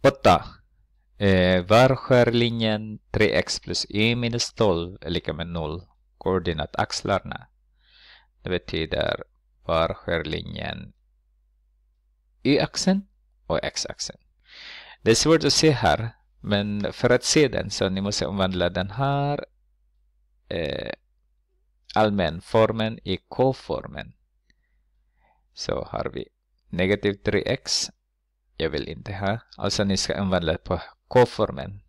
8. Eh, var linjen 3x plus y e minus 12 är lika med 0 koordinataxlarna? Det betyder var linjen y-axeln och x-axeln. Det är svårt att se här, men för att se den så ni måste omvandla den här eh, allmänformen i k-formen. Så har vi negativ 3x jag vill inte ha. Alltså ni ska använda på k-formen.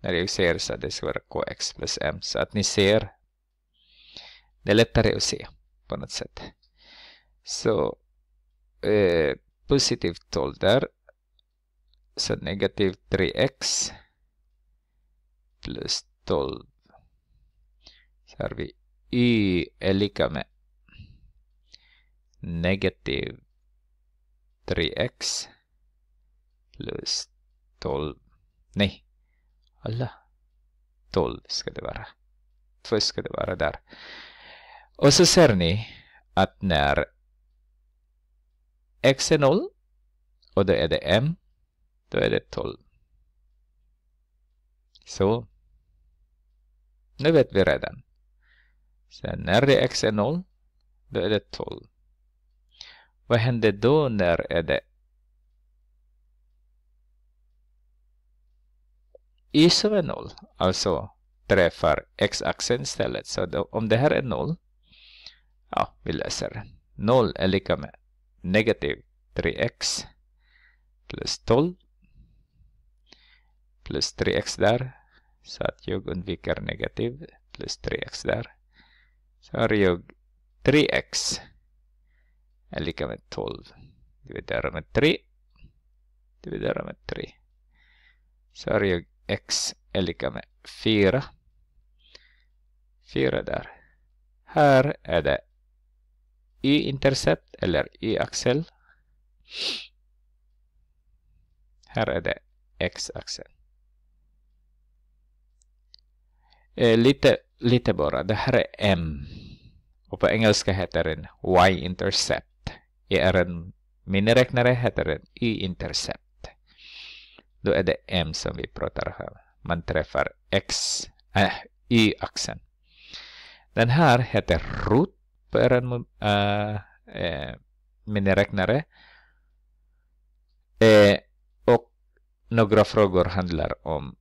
När jag säger så det ska vara kx plus m. Så att ni ser. Det är lättare att se på något sätt. Så eh, positivt 12 där. Så negativ 3x plus 12. Så har vi y är lika med negativ 3x plus 12. Nej, alla 12 ska det vara. Först ska det vara där. Och så ser ni att när x är 0 och då är det m, då är det 12. Så nu vet vi redan. Sen när det x är 0, då är det 12. Vad händer då när är det som är noll, alltså träffar x-axeln istället. Så då, om det här är noll, ja, vi läser 0 är lika med negativ 3x plus 12 plus 3x där. Så att jag undviker negativ plus 3x där. Så har jag 3x är lika med 12 dividerat med 3 dividerat med 3. Så har jag x är lika med 4. 4 där. Här är det y-intercept eller y-axel. Här är det x-axeln. Eh, lite, lite bara, det här är m. Och på engelska heter den y-intercept. I en miniräknare heter den y-intercept. Då är det M som vi pratar här. Man träffar X, äh, Y-axeln. Den här heter root på er äh, äh miniräknare. Äh, och några frågor handlar om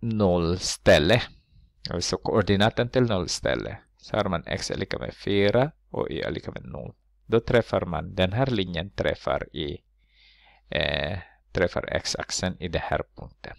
nollställe. Alltså koordinaten till nollställe. Så har man x är lika med 4 och y är lika med 0. Då träffar man, den här linjen träffar i eh, träffar x-axeln i det här punkten.